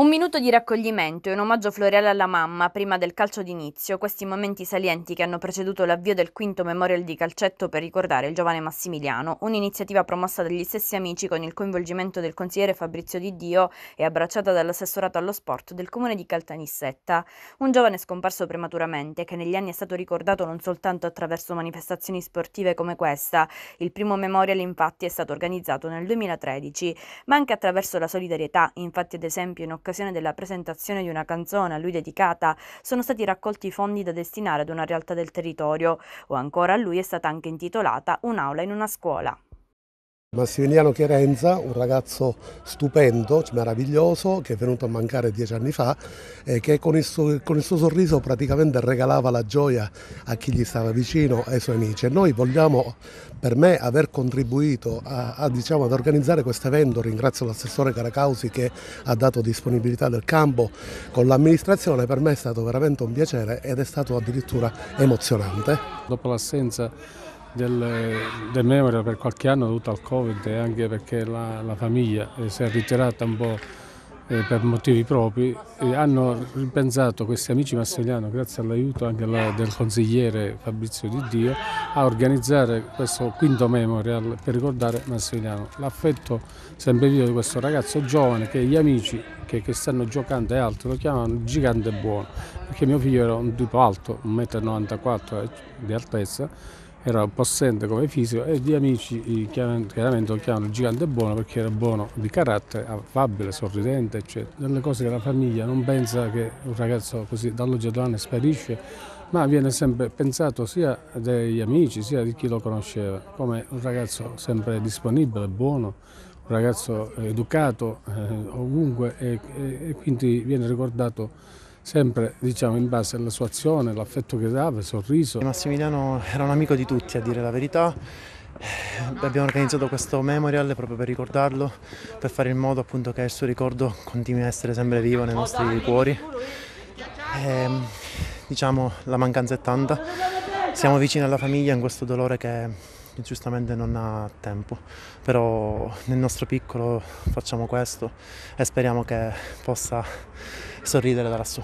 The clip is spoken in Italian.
Un minuto di raccoglimento e un omaggio floreale alla mamma prima del calcio d'inizio, questi momenti salienti che hanno preceduto l'avvio del quinto memorial di calcetto per ricordare il giovane Massimiliano, un'iniziativa promossa dagli stessi amici con il coinvolgimento del consigliere Fabrizio Di Dio e abbracciata dall'assessorato allo sport del comune di Caltanissetta, un giovane scomparso prematuramente che negli anni è stato ricordato non soltanto attraverso manifestazioni sportive come questa, il primo memorial infatti è stato organizzato nel 2013, ma anche attraverso la solidarietà, infatti ad esempio in occasione occasione della presentazione di una canzone a lui dedicata, sono stati raccolti fondi da destinare ad una realtà del territorio o ancora a lui è stata anche intitolata un'aula in una scuola. Massimiliano Chierenza, un ragazzo stupendo, meraviglioso, che è venuto a mancare dieci anni fa e che con il, suo, con il, suo, sorriso praticamente regalava la gioia a chi gli stava vicino, ai suoi amici. E noi vogliamo, per me, aver contribuito a, a, diciamo, ad organizzare questo evento. Ringrazio l'assessore Caracausi che ha dato disponibilità del campo con l'amministrazione. Per me è stato veramente un piacere ed è stato addirittura emozionante. Dopo l'assenza del, del Memorial per qualche anno dovuto al Covid e anche perché la, la famiglia eh, si è ritirata un po' eh, per motivi propri hanno ripensato questi amici Massiliano, grazie all'aiuto anche alla, del consigliere Fabrizio Di Dio, a organizzare questo quinto memorial per ricordare Massiliano. L'affetto sempre vivo di questo ragazzo giovane che gli amici che, che stanno giocando e altro lo chiamano gigante buono, perché mio figlio era un tipo alto, 1,94 m eh, di altezza, era un po' assente come fisico e gli amici chiaramente lo chiamano il gigante buono perché era buono di carattere, affabile, sorridente, eccetera. Delle cose che la famiglia non pensa che un ragazzo così dall'oggi domani sparisce, ma viene sempre pensato sia dagli amici sia di chi lo conosceva come un ragazzo sempre disponibile, buono, un ragazzo educato eh, ovunque e, e, e quindi viene ricordato sempre diciamo, in base alla sua azione, all'affetto che dava, il sorriso. Massimiliano era un amico di tutti, a dire la verità. Abbiamo organizzato questo memorial proprio per ricordarlo, per fare in modo appunto, che il suo ricordo continui a essere sempre vivo nei nostri cuori. E, ehm, diciamo la mancanza è tanta, siamo vicini alla famiglia in questo dolore che giustamente non ha tempo, però nel nostro piccolo facciamo questo e speriamo che possa sorridere da lassù.